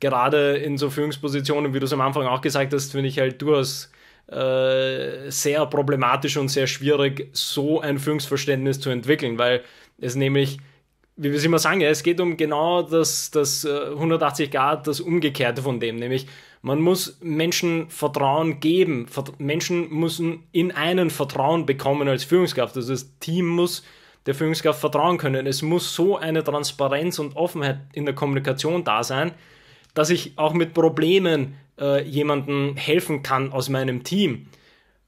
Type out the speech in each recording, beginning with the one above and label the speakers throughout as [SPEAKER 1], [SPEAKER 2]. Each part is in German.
[SPEAKER 1] gerade in so Führungspositionen, wie du es am Anfang auch gesagt hast, finde ich halt durchaus äh, sehr problematisch und sehr schwierig, so ein Führungsverständnis zu entwickeln, weil es nämlich, wie wir es immer sagen, ja, es geht um genau das, das 180 äh, Grad, das Umgekehrte von dem, nämlich man muss Menschen Vertrauen geben. Menschen müssen in einen Vertrauen bekommen als Führungskraft. Also das Team muss der Führungskraft vertrauen können. Es muss so eine Transparenz und Offenheit in der Kommunikation da sein, dass ich auch mit Problemen äh, jemandem helfen kann aus meinem Team.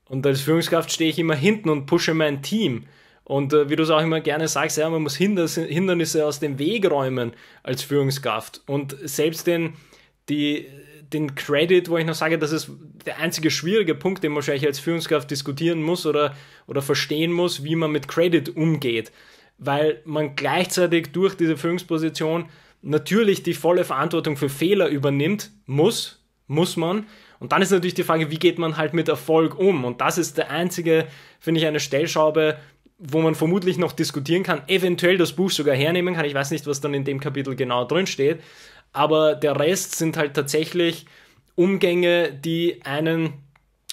[SPEAKER 1] Und als Führungskraft stehe ich immer hinten und pushe mein Team. Und äh, wie du es auch immer gerne sagst, ja, man muss Hindernisse aus dem Weg räumen als Führungskraft. Und selbst den, die, den Credit, wo ich noch sage, das ist der einzige schwierige Punkt, den man wahrscheinlich als Führungskraft diskutieren muss oder, oder verstehen muss, wie man mit Credit umgeht weil man gleichzeitig durch diese Führungsposition natürlich die volle Verantwortung für Fehler übernimmt, muss, muss man. Und dann ist natürlich die Frage, wie geht man halt mit Erfolg um? Und das ist der einzige, finde ich, eine Stellschraube, wo man vermutlich noch diskutieren kann, eventuell das Buch sogar hernehmen kann. Ich weiß nicht, was dann in dem Kapitel genau drin steht. Aber der Rest sind halt tatsächlich Umgänge, die einen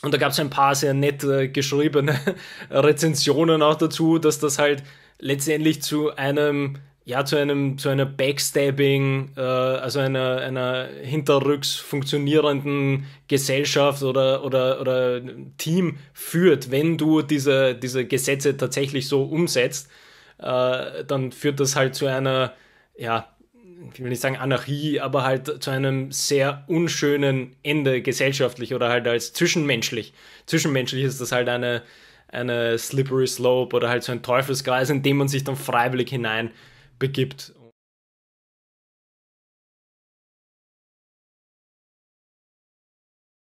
[SPEAKER 1] und da gab es ein paar sehr nett äh, geschriebene Rezensionen auch dazu, dass das halt letztendlich zu einem, ja, zu einem, zu einer Backstabbing, äh, also einer, einer hinterrücks funktionierenden Gesellschaft oder, oder, oder Team führt, wenn du diese, diese Gesetze tatsächlich so umsetzt, äh, dann führt das halt zu einer, ja, ich will nicht sagen Anarchie, aber halt zu einem sehr unschönen Ende gesellschaftlich oder halt als zwischenmenschlich. Zwischenmenschlich ist das halt eine, eine slippery slope oder halt so ein Teufelskreis, in dem man sich dann freiwillig hinein begibt.